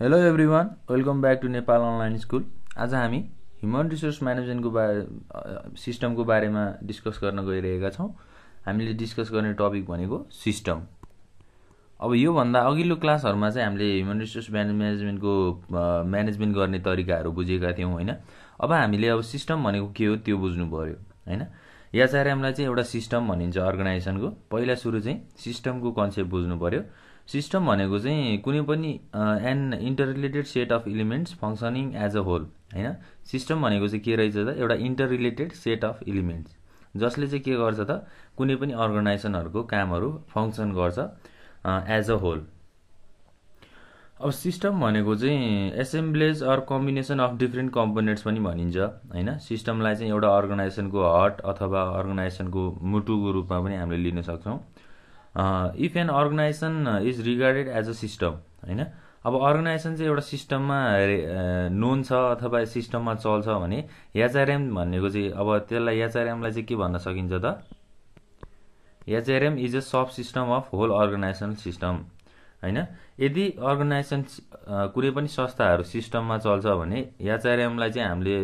Hello everyone welcome back to Nepal online school आज हामी human resource म्यानेजमेन्टको बारे सिस्टमको बारेमा डिस्कस गर्न गइरहेका छौँ हामीले डिस्कस गर्ने टपिक भनेको सिस्टम अब योभन्दा अघिल्लो क्लासहरूमा चाहिँ हामीले ह्युमन रिसोर्स म्यानेजमेन्टको म्यानेजमेन्ट गर्ने तरिकाहरू बुझेका थियौँ होइन अब हामीले अब सिस्टम भनेको के हो त्यो बुझ्नु पऱ्यो होइन याचार्यमलाई चाहिँ एउटा सिस्टम भनिन्छ अर्गनाइजेसनको पहिला सुरु चाहिँ सिस्टमको कन्सेप्ट बुझ्नु पऱ्यो सिस्टम भनेको चाहिँ कुनै पनि an interrelated set of elements functioning as a whole होइन सिस्टम भनेको चाहिँ के रहेछ त एउटा इन्टर सेट अफ इलिमेन्ट्स जसले चाहिँ के गर्छ त कुनै पनि अर्गनाइजेसनहरूको कामहरू फङ्सन गर्छ एज अ होल अब सिस्टम भनेको चाहिँ assemblage or combination of different components पनि भनिन्छ होइन सिस्टमलाई चाहिँ एउटा अर्गनाइजेसनको हट अथवा अर्गनाइजेसनको मुटुको रूपमा पनि हामीले लिन सक्छौँ if an organization is regarded as a system होइन अब अर्गनाइजेसन चाहिँ एउटा सिस्टममा नोन छ अथवा सिस्टममा चल्छ भने याचारएम भनेको चाहिँ अब त्यसलाई याचआरएमलाई चाहिँ के भन्न सकिन्छ त HRM is a sub system of whole organization system होइन यदि अर्गनाइजेसन कुनै पनि संस्थाहरू सिस्टममा चल्छ भने याचआरएमलाई चाहिँ हामीले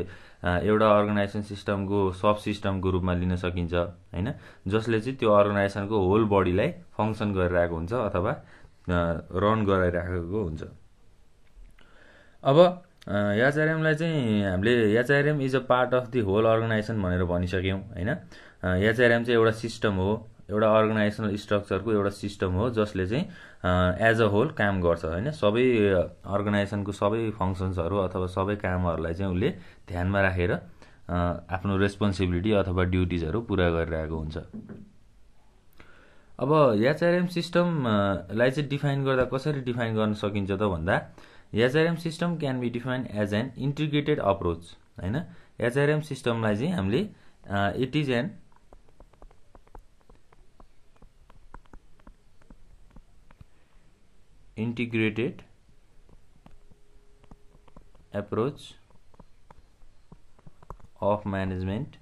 एउटा अर्गनाइजेसन सिस्टमको सब सिस्टमको रूपमा लिन सकिन्छ होइन जसले चाहिँ त्यो अर्गनाइजेसनको होल बडीलाई फङ्सन गरिरहेको हुन्छ अथवा रन गराइराखेको हुन्छ अब एचआरएमलाई चाहिँ हामीले HRM is a part of the whole organization भनेर भनिसक्यौँ होइन याचार्यम चाहिँ एउटा सिस्टम हो एउटा अर्गनाइजेसनल स्ट्रक्चरको एउटा सिस्टम हो जसले चाहिँ एज अ होल काम गर्छ होइन सबै अर्गनाइजेसनको सबै फङ्सन्सहरू अथवा सबै कामहरूलाई चाहिँ उसले ध्यानमा राखेर आफ्नो रेस्पोन्सिबिलिटी अथवा ड्युटिजहरू पुरा गरिरहेको हुन्छ अब एचआरएम सिस्टमलाई चाहिँ डिफाइन गर्दा कसरी डिफाइन गर्न सकिन्छ त भन्दा HRM system can be define as an integrated approach होइन एचआरएम सिस्टमलाई चाहिँ हामीले it is an integrated approach of management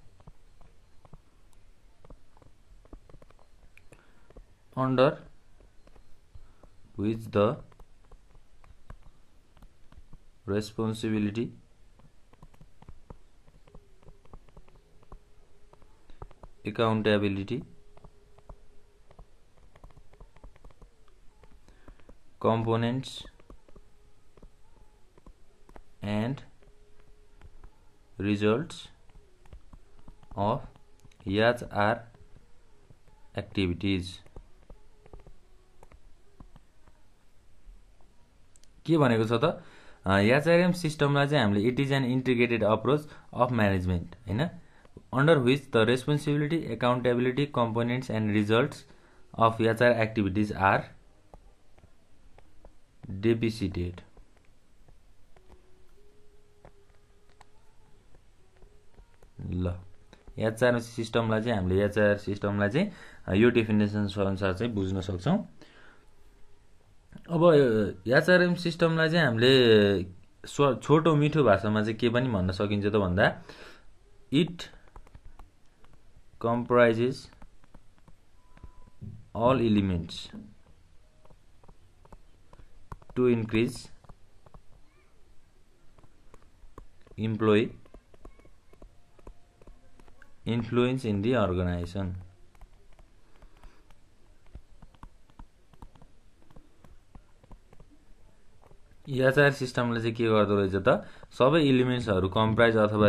under which the responsibility accountability components and results of HR activities. Activities के भनेको छ त एचआरएम सिस्टमलाई चाहिँ हामीले it is an integrated approach of management होइन under which the responsibility accountability components and results of HR activities are डेबिसी that ल एचआर सिस्टमलाई चाहिँ हामीले एचआर सिस्टमलाई चाहिँ यो डेफिनेसन अनुसार चाहिँ बुझ्न सक्छौँ अब एचआरएम सिस्टमलाई चाहिँ हामीले स्व छोटो मिठो भाषामा चाहिँ के पनि भन्न सकिन्छ त भन्दा it comprises all elements to increase employee influence in the organization HR सिस्टमले चाहिँ के गर्दो रहेछ त सबै इलिमेन्ट्सहरू कम्प्राइज अथवा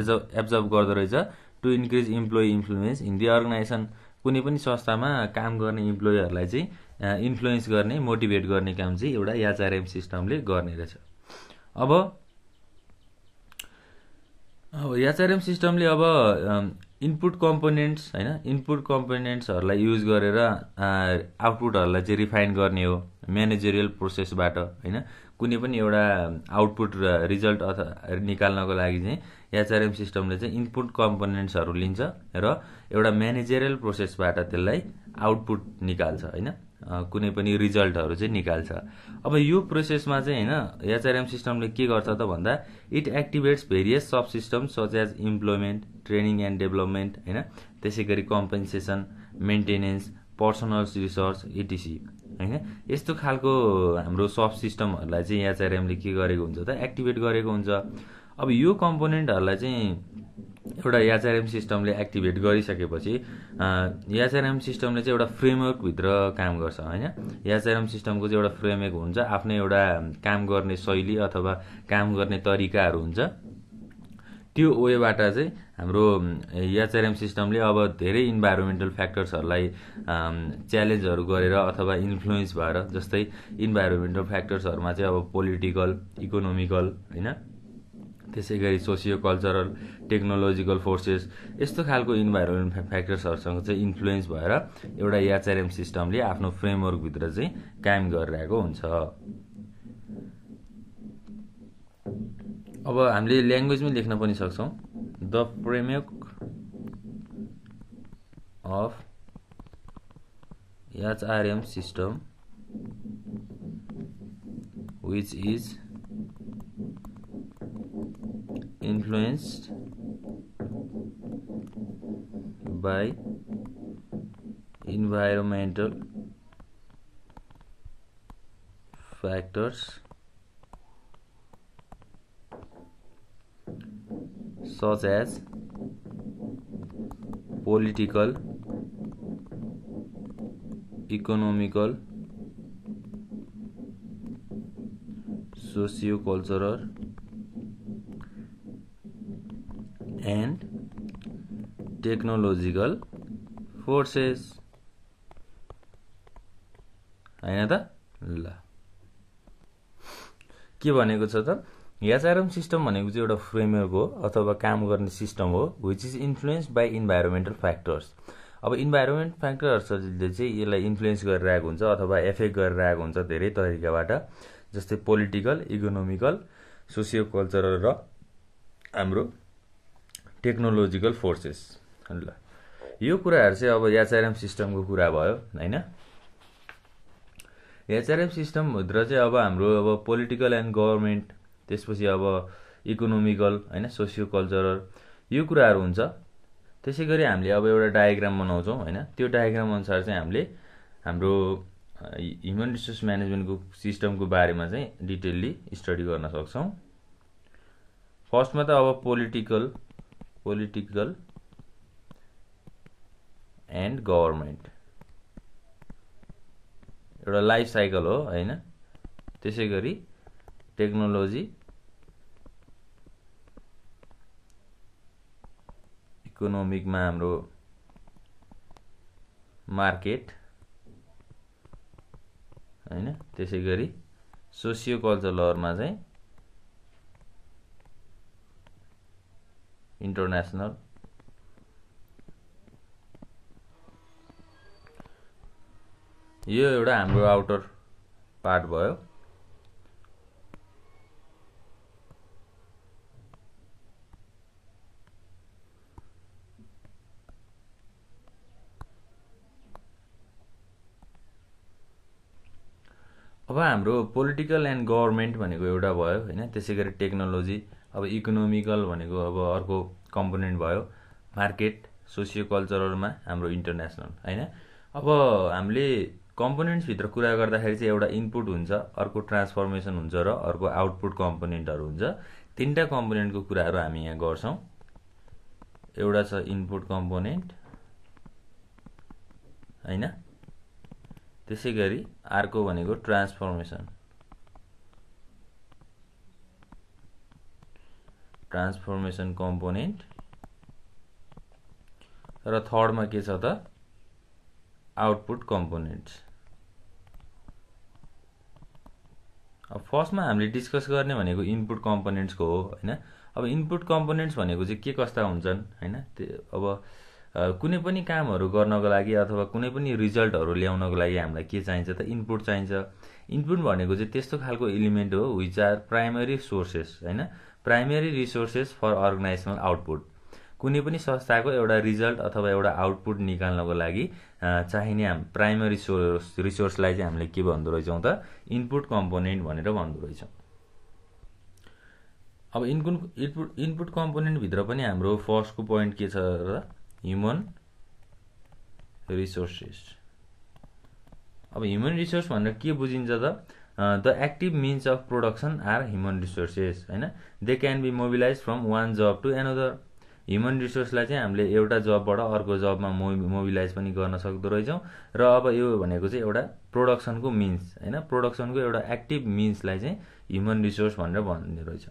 एज एब्जर्भ गर्दो रहेछ to increase employee influence in the organization कुनै पनि संस्थामा काम गर्ने इम्प्लोइहरूलाई चाहिँ इन्फ्लुएन्स गर्ने मोटिभेट गर्ने काम चाहिँ एउटा याचारएम सिस्टमले गर्ने रहेछ अब अब याचारएम सिस्टमले अब इनपुट कम्पोनेन्ट्स होइन इनपुट कम्पोनेन्ट्सहरूलाई युज गरेर आउटपुटहरूलाई चाहिँ रिफाइन गर्ने हो म्यानेजरियल प्रोसेसबाट होइन कुनै पनि एउटा आउटपुट र रिजल्ट अथवा निकाल्नको लागि चाहिँ एचआरएम सिस्टमले चाहिँ इनपुट कम्पोनेन्ट्सहरू लिन्छ र एउटा म्यानेजरियल प्रोसेसबाट त्यसलाई आउटपुट निकाल्छ होइन कुनै पनि रिजल्टहरू चाहिँ निकाल्छ अब यो प्रोसेसमा चाहिँ होइन एचआरएम सिस्टमले के गर्छ त भन्दा it activates various sub system such as employment training and development होइन त्यसै गरी compensation maintenance personnels research etc होइन यस्तो खालको हाम्रो सब सिस्टमहरूलाई चाहिँ एचआरएमले के गरेको हुन्छ त एक्टिभेट गरेको हुन्छ अब यो कम्पोनेन्टहरूलाई चाहिँ एउटा एचआरएम सिस्टमले एक्टिभेट गरिसकेपछि एचआरएम सिस्टमले चाहिँ एउटा फ्रेमवर्कभित्र काम गर्छ होइन एचआरएम सिस्टमको चाहिँ एउटा फ्रेमवर्क हुन्छ आफ्नै एउटा काम गर्ने शैली अथवा काम गर्ने तरिकाहरू हुन्छ त्यो वेबाट चाहिँ हाम्रो एचआरएम सिस्टमले अब धेरै इन्भाइरोमेन्टल फ्याक्टर्सहरूलाई च्यालेन्जहरू गरेर अथवा इन्फ्लुएन्स भएर जस्तै इन्भाइरोमेन्टल फ्याक्टर्सहरूमा चाहिँ अब पोलिटिकल इकोनोमिकल होइन त्यसै गरी सोसियो कल्चरल टेक्नोलोजिकल फोर्सेस यस्तो खालको इन्भाइरोमेन्ट फ्याक्टर्सहरूसँग चाहिँ इन्फ्लुएन्स भएर एउटा याचारएम सिस्टमले आफ्नो फ्रेमवर्कभित्र चाहिँ कायम गरिरहेको हुन्छ अब हामीले ल्याङ्ग्वेजमै लेख्न पनि सक्छौँ the framework of HRM system which is influenced by environmental factors such as political economical socio-cultural and technological forces होइन त ल के भनेको छ त एचआरएम सिस्टम भनेको चाहिँ एउटा फ्रेमवर्क हो अथवा काम गर्ने सिस्टम हो which is influence by environmental factors अब इन्भाइरोमेन्ट फ्याक्टर्सहरूले चाहिँ यसलाई इन्फ्लुएन्स गरिरहेको हुन्छ अथवा एफेक्ट गरिरहेको हुन्छ धेरै तरिकाबाट जस्तै पोलिटिकल इकोनोमिकल सोसियो कल्चरल र हाम्रो टेक्नोलोजिकल फोर्सेस ल यो कुराहरू चाहिँ अब एचआरएम सिस्टमको कुरा भयो होइन सिस्टम सिस्टमभित्र चाहिँ अब हाम्रो अब पोलिटिकल एन्ड गभर्मेन्ट त्यसपछि अब इकोनोमिकल होइन सोसियो कल्चरल यो कुराहरू हुन्छ त्यसै गरी हामीले अब एउटा डायग्राम बनाउँछौँ होइन त्यो डायग्राम अनुसार चाहिँ हामीले हाम्रो ह्युमन रिसोर्स म्यानेजमेन्टको सिस्टमको बारेमा चाहिँ डिटेलली स्टडी गर्न सक्छौँ फर्स्टमा त अब पोलिटिकल political एन्ड गभर्मेन्ट एउटा लाइफ साइकल हो होइन त्यसै गरी टेक्नोलोजी इकोनोमिकमा हाम्रो मार्केट होइन त्यसै गरी सोसियो कल्चरलहरूमा चाहिँ इन्टरनेसनल यो एउटा हाम्रो आउटर पार्ट भयो अब हाम्रो पोलिटिकल एन्ड गभर्मेन्ट भनेको एउटा भयो होइन त्यसै गरी टेक्नोलोजी अब इकोनोमिकल भनेको अब अर्को कम्पोनेन्ट भयो मार्केट सोसियो कल्चरलमा हाम्रो इन्टरनेसनल होइन अब हामीले कम्पोनेन्ट्सभित्र कुरा गर्दाखेरि चाहिँ एउटा इनपुट हुन्छ अर्को ट्रान्सफर्मेसन हुन्छ र अर्को आउटपुट कम्पोनेन्टहरू हुन्छ तिनवटा कम्पोनेन्टको कुराहरू हामी यहाँ गर्छौँ एउटा छ इनपुट कम्पोनेन्ट होइन त्यसै गरी अर्को भनेको ट्रान्सफर्मेसन ट्रान्सफर्मेसन कम्पोनेन्ट र थर्डमा के छ त आउटपुट कम्पोनेन्ट्स अब फर्स्टमा हामीले डिस्कस गर्ने भनेको इनपुट कम्पोनेन्ट्सको हो होइन अब इनपुट कम्पोनेन्ट्स भनेको चाहिँ के कस्ता हुन्छन् होइन त्यो अब कुनै पनि कामहरू गर्नको लागि अथवा कुनै पनि रिजल्टहरू ल्याउनको लागि हामीलाई के चाहिन्छ त इनपुट चाहिन्छ इनपुट भनेको चाहिँ त्यस्तो खालको इलिमेन्ट हो विच आर प्राइमरी सोर्सेस होइन primary resources for organizational output कुनै पनि संस्थाको एउटा रिजल्ट अथवा एउटा आउटपुट निकाल्नको लागि चाहिने हाम प्राइमेरी सोर्स रिसोर्सलाई चाहिँ हामीले के भन्दो रहेछौँ त इनपुट कम्पोनेन्ट भनेर भन्दो रहेछौँ अब इनपुट इनपुट इनपुट कम्पोनेन्टभित्र पनि हाम्रो फर्स्टको पोइन्ट के छ र ह्युमन रिसोर्सेस अब ह्युमन रिसोर्स भनेर के बुझिन्छ त the active means of production are human resources होइन they can be mobilize from one job to another human रिसोर्सलाई चाहिँ हामीले एउटा जबबाट अर्को जबमा मो मोबिलाइज पनि गर्न सक्दो रहेछौँ र अब यो भनेको चाहिँ एउटा प्रोडक्सनको मिन्स होइन प्रोडक्सनको एउटा एक्टिभ मिन्सलाई चाहिँ ह्युमन रिसोर्स भनेर भनिदिने रहेछ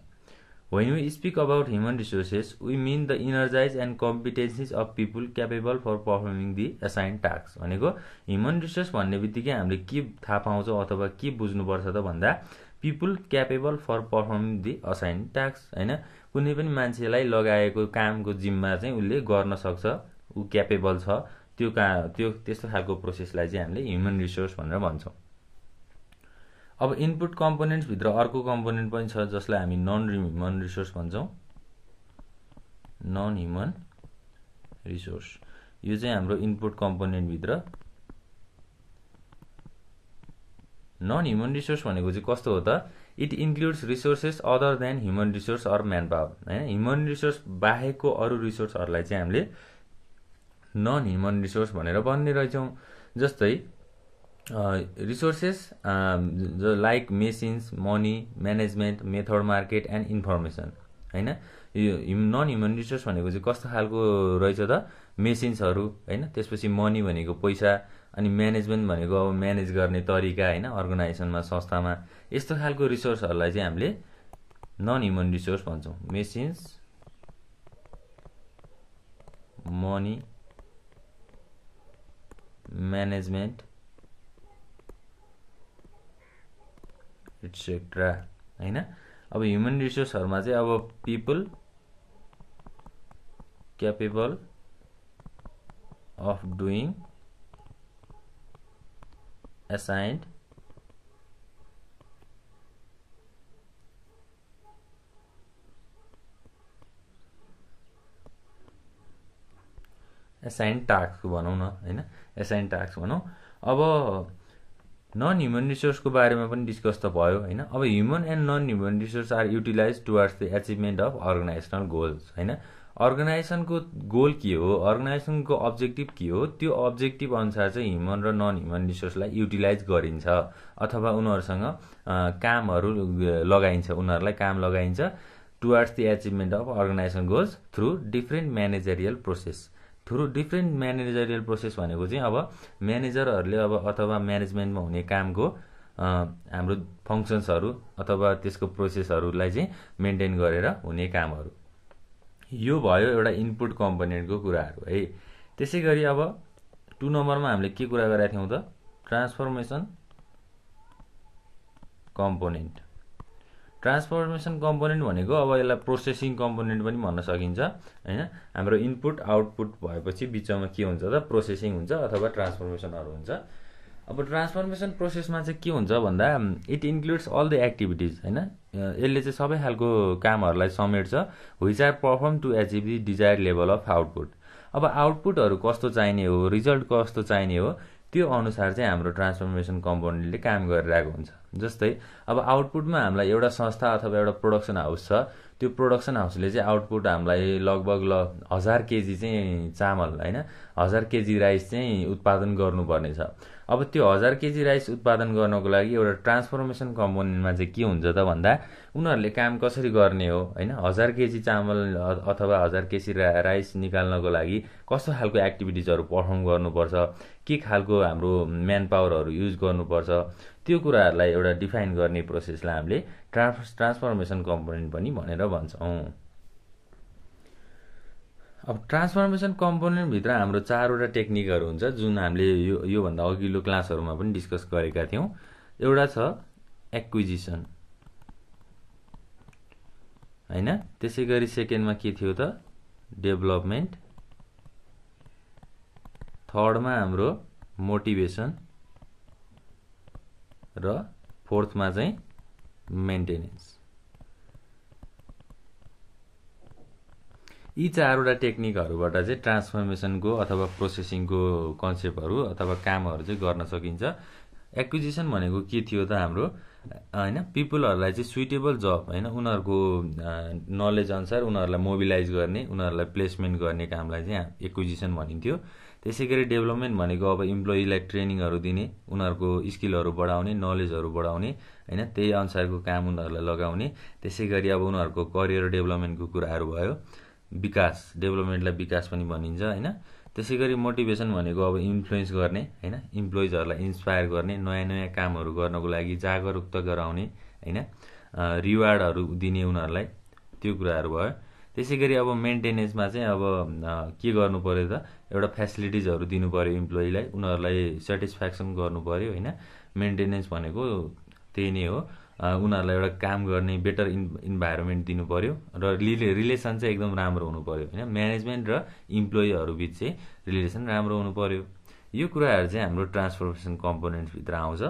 When we speak about human resources, we mean the energize and competencies of people capable for performing the assigned tasks. भनेको human रिसोर्स भन्ने बित्तिकै हामीले के थाहा पाउँछौँ अथवा के बुझ्नुपर्छ त भन्दा people capable for performing the assign task होइन कुनै पनि मान्छेलाई लगाएको कामको जिम्मा चाहिँ उसले गर्न सक्छ ऊ क्यापेबल छ त्यो का त्यो त्यस्तो खालको प्रोसेसलाई चाहिँ हामीले ह्युमन रिसोर्स भनेर भन्छौँ अब इनपुट कम्पोनेन्ट्सभित्र अर्को कम्पोनेन्ट पनि छ जसलाई हामी नन ह्युमन रिसोर्स भन्छौँ नन ह्युमन रिसोर्स यो चाहिँ हाम्रो इनपुट कम्पोनेन्टभित्र नन ह्युमन रिसोर्स भनेको चाहिँ कस्तो हो त it includes resources other than human resource or man power होइन ह्युमन रिसोर्स बाहेकको अरू रिसोर्सहरूलाई चाहिँ हामीले नन ह्युमन रिसोर्स भनेर भन्ने रहेछौँ जस्तै रिसोर्सेस जो like machines money management method market and information होइन यो नन ह्युमन रिसोर्स भनेको चाहिँ कस्तो खालको रहेछ त मेसिन्सहरू होइन त्यसपछि मनी भनेको पैसा अनि म्यानेजमेन्ट भनेको अब म्यानेज गर्ने तरिका होइन अर्गनाइजेसनमा संस्थामा यस्तो खालको रिसोर्सहरूलाई चाहिँ हामीले नन ह्युमन रिसोर्स भन्छौँ मेसिन्स मनी म्यानेजमेन्ट एट्सेट्रा होइन अब ह्युमन रिसोर्सहरूमा चाहिँ अब people capable of doing assigned assign task भनौँ न होइन एसाइन टास्क भनौँ अब नन ह्युमन रिसोर्सको बारेमा पनि डिस्कस त भयो होइन अब human and non human resource are utilize towards the achievement of organizational goals होइन अर्गनाइजेसनको गोल के हो अर्गनाइजेसनको अब्जेक्टिभ के हो त्यो अब्जेक्टिभ अनुसार चाहिँ ह्युमन र नन ह्युमन रिसोर्सलाई युटिलाइज गरिन्छ अथवा उनीहरूसँग कामहरू लगाइन्छ उनीहरूलाई काम लगाइन्छ towards the achievement of organization goals through different managerial process through different managerial process भनेको चाहिँ अब म्यानेजरहरूले अब अथवा म्यानेजमेन्टमा हुने कामको हाम्रो फङ्सन्सहरू अथवा त्यसको प्रोसेसहरूलाई चाहिँ मेन्टेन गरेर हुने कामहरू यो भयो एउटा इनपुट कम्पोनेन्टको कुराहरू है त्यसै गरी अब टु नम्बरमा हामीले के कुरा गरेका थियौँ त ट्रान्सफर्मेसन कम्पोनेन्ट ट्रान्सफर्मेसन कम्पोनेन्ट भनेको अब यसलाई प्रोसेसिङ कम्पोनेन्ट पनि भन्न सकिन्छ होइन हाम्रो इनपुट आउटपुट भएपछि बिचमा के हुन्छ त प्रोसेसिङ हुन्छ अथवा ट्रान्सफर्मेसनहरू हुन्छ अब ट्रान्सफर्मेसन प्रोसेसमा चाहिँ के हुन्छ भन्दा it includes all the activities होइन यसले चाहिँ सबै खालको कामहरूलाई समेट्छ which are perform to achieve the desire level of output अब आउटपुटहरू कस्तो चाहिने हो रिजल्ट कस्तो चाहिने हो त्यो अनुसार चाहिँ हाम्रो ट्रान्सफर्मेसन कम्पोनेन्टले काम गरिरहेको हुन्छ जस्तै अब आउटपुटमा हामीलाई एउटा संस्था अथवा एउटा प्रोडक्सन हाउस छ त्यो प्रोडक्सन हाउसले चाहिँ आउटपुट हामीलाई लगभग ल हजार केजी चाहिँ चामल होइन हजार केजी राइस चाहिँ उत्पादन गर्नुपर्ने छ अब त्यो हजार केजी राइस उत्पादन गर्नको लागि एउटा ट्रान्सफर्मेसन कम्पोनेन्टमा चाहिँ के हुन्छ त भन्दा उनीहरूले काम कसरी गर्ने हो होइन हजार केजी चामल अथवा हजार केजी रा राइस निकाल्नको लागि कस्तो खालको एक्टिभिटिजहरू पर्फर्म गर्नुपर्छ के खालको हाम्रो म्यान पावरहरू युज गर्नुपर्छ त्यो कुराहरूलाई एउटा डिफाइन गर्ने प्रोसेसलाई हामीले ट्रान्स ट्रान्सफर्मेसन कम्पोनेन्ट पनि भनेर भन्छौँ अब ट्रान्सफर्मेसन कम्पोनेन्टभित्र हाम्रो चारवटा टेक्निकहरू हुन्छ जुन हामीले यो योभन्दा अघिल्लो क्लासहरूमा पनि डिस्कस गरेका थियौँ एउटा छ एक्विजिसन होइन त्यसै गरी सेकेन्डमा के थियो त डेभलपमेन्ट थर्डमा हाम्रो मोटिभेसन र फोर्थमा चाहिँ मेन्टेनेन्स यी चारवटा टेक्निकहरूबाट चाहिँ ट्रान्सफर्मेसनको अथवा प्रोसेसिङको कन्सेप्टहरू अथवा कामहरू चाहिँ गर्न सकिन्छ एक्विजिसन भनेको के थियो त हाम्रो होइन पिपुलहरूलाई चाहिँ सुइटेबल जब होइन उनीहरूको नलेज अनुसार उनीहरूलाई मोबिलाइज गर्ने उनीहरूलाई प्लेसमेन्ट गर्ने कामलाई चाहिँ एक्विजिसन भनिन्थ्यो त्यसै गरी डेभलपमेन्ट भनेको अब इम्प्लोइलाई ट्रेनिङहरू दिने उनीहरूको स्किलहरू बढाउने नलेजहरू बढाउने होइन त्यही अनुसारको काम उनीहरूलाई लगाउने त्यसै गरी अब उनीहरूको करियर डेभलपमेन्टको कुराहरू भयो विकास डेभलपमेन्टलाई विकास पनि भनिन्छ होइन त्यसै गरी मोटिभेसन भनेको अब इन्फ्लुएन्स गर्ने होइन इम्प्लोइजहरूलाई इन्सपायर गर्ने नयाँ नयाँ कामहरू गर्नको लागि जागरुकता गराउने होइन रिवार्डहरू दिने उनीहरूलाई त्यो कुराहरू भयो त्यसै गरी अब मेन्टेनेन्समा चाहिँ अब के गर्नु पऱ्यो त एउटा फेसिलिटिजहरू दिनु पऱ्यो इम्प्लोइलाई उनीहरूलाई सेटिस्फ्याक्सन गर्नु पऱ्यो होइन मेन्टेनेन्स भनेको त्यही नै हो उनीहरूलाई एउटा काम गर्ने बेटर इन् इन्भाइरोमेन्ट दिनु पऱ्यो र रिले रिलेसन चाहिँ एकदम राम्रो हुनु पऱ्यो होइन म्यानेजमेन्ट र इम्प्लोइहरूबिच चाहिँ रिलेसन राम्रो हुनु पऱ्यो यो कुराहरू चाहिँ हाम्रो ट्रान्सफर्मेसन कम्पोनेन्टभित्र आउँछ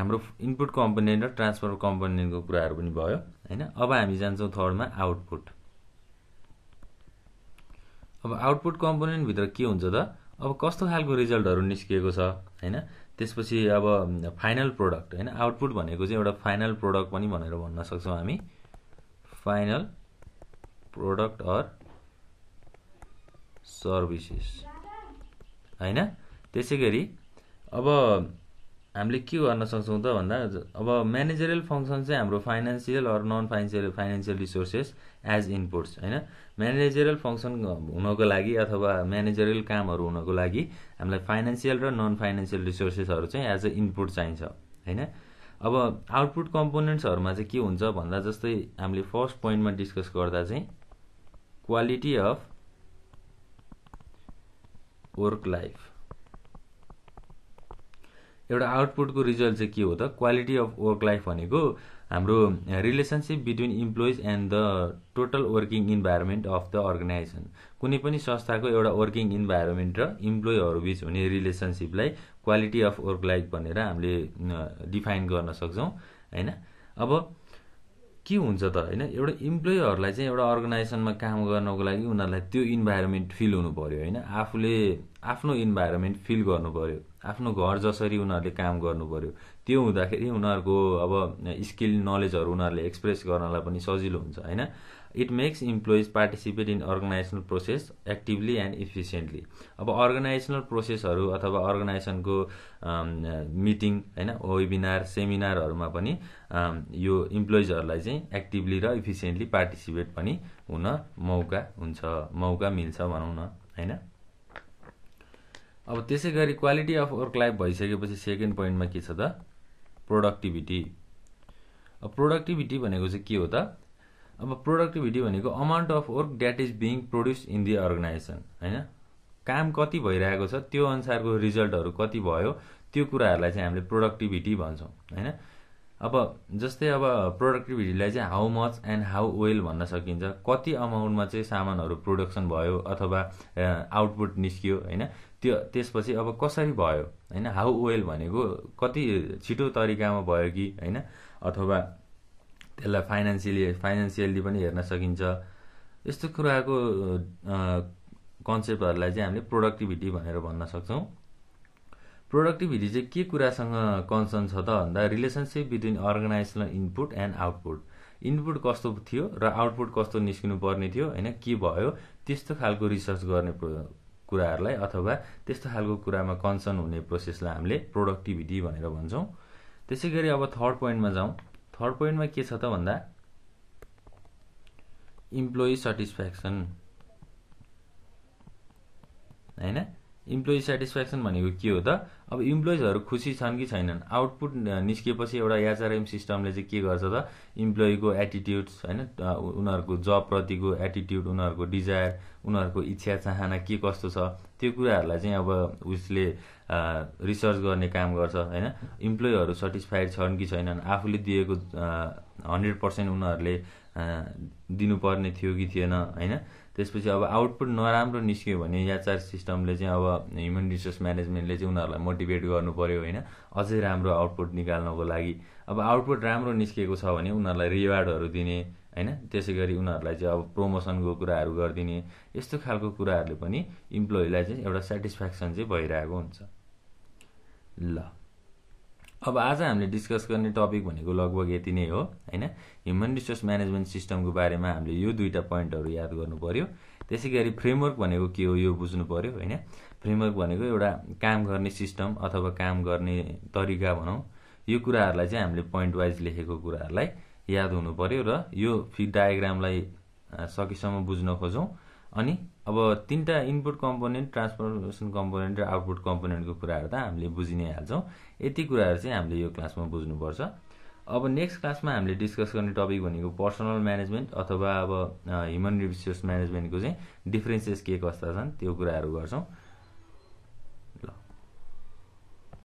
हाम्रो इनपुट कम्पोनेन्ट र ट्रान्सफर कम्पोनेन्टको कुराहरू पनि भयो होइन अब हामी जान्छौँ थर्डमा आउटपुट अब आउटपुट कम्पोनेन्टभित्र के हुन्छ त अब कस्तो खालको रिजल्टहरू निस्किएको छ होइन त्यसपछि अब फाइनल प्रोडक्ट होइन आउटपुट भनेको चाहिँ एउटा फाइनल प्रोडक्ट पनि भनेर भन्न सक्छौँ हामी फाइनल प्रोडक्ट अर सर्भिसेस होइन त्यसै गरी अब हामीले के गर्न सक्छौँ त भन्दा अब म्यानेजरियल फङ्सन चाहिँ हाम्रो financial or non financial financial resources as inputs होइन म्यानेजरल फङ्सन हुनको लागि अथवा म्यानेजरल कामहरू हुनको लागि हामीलाई फाइनेन्सियल र नन फाइनेन्सियल रिसोर्सेसहरू चाहिँ एज अ इनपुट चाहिन्छ होइन अब आउटपुट कम्पोनेन्ट्सहरूमा चाहिँ के हुन्छ भन्दा जस्तै हामीले फर्स्ट पोइन्टमा डिस्कस गर्दा चाहिँ क्वालिटी अफ वर्क लाइफ एउटा आउटपुटको रिजल्ट चाहिँ के हो त क्वालिटी अफ वर्क लाइफ भनेको हाम्रो relationship between employees and the total working environment of the organization कुनै पनि संस्थाको एउटा वर्किङ इन्भाइरोमेन्ट र इम्प्लोइहरूबिच हुने रिलेसनसिपलाई क्वालिटी अफ वर्क लाइफ भनेर हामीले डिफाइन uh, गर्न सक्छौँ होइन अब के हुन्छ त होइन एउटा इम्प्लोइहरूलाई चाहिँ एउटा अर्गनाइजेसनमा काम गर्नको लागि उनीहरूलाई त्यो इन्भाइरोमेन्ट फिल हुनु पऱ्यो होइन आफूले आफ्नो इन्भाइरोमेन्ट फिल गर्नु पऱ्यो आफ्नो घर जसरी उनीहरूले काम गर्नु पऱ्यो त्यो हुँदाखेरि उनीहरूको अब स्किल नलेजहरू उनीहरूले एक्सप्रेस गर्नलाई पनि सजिलो हुन्छ होइन it makes employees participate in organizational process actively and efficiently अब अर्गनाइजेसनल प्रोसेसहरू अथवा अर्गनाइजेसनको मिटिङ होइन वेबिनार सेमिनारहरूमा पनि यो इम्प्लोइजहरूलाई चाहिँ एक्टिभली र इफिसियन्टली पार्टिसिपेट पनि हुन मौका हुन्छ मौका मिल्छ भनौँ न होइन अब त्यसै गरी क्वालिटी अफ वर्क लाइफ भइसकेपछि सेकेन्ड पोइन्टमा के छ त प्रोडक्टिभिटी अब प्रोडक्टिभिटी भनेको चाहिँ के हो त अब प्रोडक्टिभिटी भनेको amount of work that is being produce in the organization होइन काम कति भइरहेको छ त्यो अनुसारको रिजल्टहरू कति भयो त्यो कुराहरूलाई चाहिँ हामीले प्रोडक्टिभिटी भन्छौँ होइन अब जस्तै अब प्रोडक्टिभिटीलाई चाहिँ how much and how well भन्न सकिन्छ कति अमाउन्टमा चाहिँ सामानहरू प्रोडक्सन भयो अथवा आउटपुट निस्कियो होइन त्यो त्यसपछि अब कसरी भयो होइन हाउ वेल भनेको कति छिटो तरिकामा भयो कि होइन अथवा त्यसलाई फाइनेन्सियली फाइनेन्सियल्ली पनि हेर्न सकिन्छ यस्तो कुराको कन्सेप्टहरूलाई चाहिँ हामीले प्रोडक्टिभिटी भनेर भन्न सक्छौँ प्रोडक्टिभिटी चाहिँ के कुरासँग कन्सर्न छ त भन्दा relationship between organizational input and output input कस्तो थियो र आउटपुट कस्तो निस्किनु पर्ने थियो होइन के भयो त्यस्तो खालको रिसर्च गर्ने कुराहरूलाई अथवा त्यस्तो खालको कुरामा कन्सर्न हुने प्रोसेसलाई हामीले प्रोडक्टिभिटी भनेर भन्छौँ त्यसै गरी अब थर्ड पोइन्टमा जाउँ थर्ड पोइन्टमा के छ त भन्दा इम्प्लोइ सेटिस्फ्याक्सन होइन इम्प्लोइ सेटिस्फ्याक्सन भनेको के हो त अब इम्प्लोइजहरू खुसी छन् कि छैनन् आउटपुट निस्किएपछि एउटा एचआरएम सिस्टमले चाहिँ के गर्छ त इम्प्लोइको एटिट्युड्स होइन उनीहरूको जबप्रतिको एटिट्युड उनीहरूको डिजायर उनीहरूको इच्छा चाहना के कस्तो छ त्यो कुराहरूलाई चाहिँ अब उसले रिसर्च गर्ने काम गर्छ होइन इम्प्लोइहरू सेटिस्फाइड छन् कि छैनन् आफूले दिएको हन्ड्रेड पर्सेन्ट उनीहरूले दिनुपर्ने थियो कि थिएन होइन त्यसपछि अब आउटपुट नराम्रो निस्क्यो भने याचार सिस्टमले चाहिँ अब ह्युमन रिसोर्स म्यानेजमेन्टले चाहिँ उनीहरूलाई मोटिभेट गर्नु पऱ्यो होइन अझै राम्रो आउटपुट निकाल्नको लागि अब आउटपुट राम्रो निस्किएको छ भने उनीहरूलाई रिवार्डहरू दिने होइन त्यसै गरी उनीहरूलाई चाहिँ अब प्रमोसनको कुराहरू गरिदिने यस्तो खालको कुराहरूले पनि इम्प्लोइलाई चाहिँ एउटा सेटिस्फ्याक्सन चाहिँ भइरहेको हुन्छ ल अब आज हामीले डिस्कस गर्ने टपिक भनेको लगभग यति नै हो होइन ह्युमन रिसोर्स म्यानेजमेन्ट सिस्टमको बारेमा हामीले यो दुईवटा पोइन्टहरू याद गर्नु पऱ्यो त्यसै गरी फ्रेमवर्क भनेको के हो यो बुझ्नु पऱ्यो होइन फ्रेमवर्क भनेको एउटा काम गर्ने सिस्टम अथवा काम गर्ने तरिका भनौँ यो कुराहरूलाई चाहिँ हामीले पोइन्ट वाइज लेखेको कुराहरूलाई याद हुनु पऱ्यो र यो फि डायग्रामलाई सकेसम्म बुझ्न खोजौँ अनि अब तिनवटा इनपुट कम्पोनेन्ट ट्रान्सफर्मेसन कम्पोनेन्ट र आउटपुट कम्पोनेन्टको कुराहरू त हामीले बुझि नै हाल्छौँ यति कुराहरू चाहिँ हामीले यो क्लासमा बुझ्नुपर्छ अब नेक्स्ट क्लासमा हामीले डिस्कस गर्ने टपिक भनेको पर्सनल म्यानेजमेन्ट अथवा अब ह्युमन रिसोर्स म्यानेजमेन्टको चाहिँ डिफ्रेन्सेस के कस्ता छन् त्यो कुराहरू गर्छौँ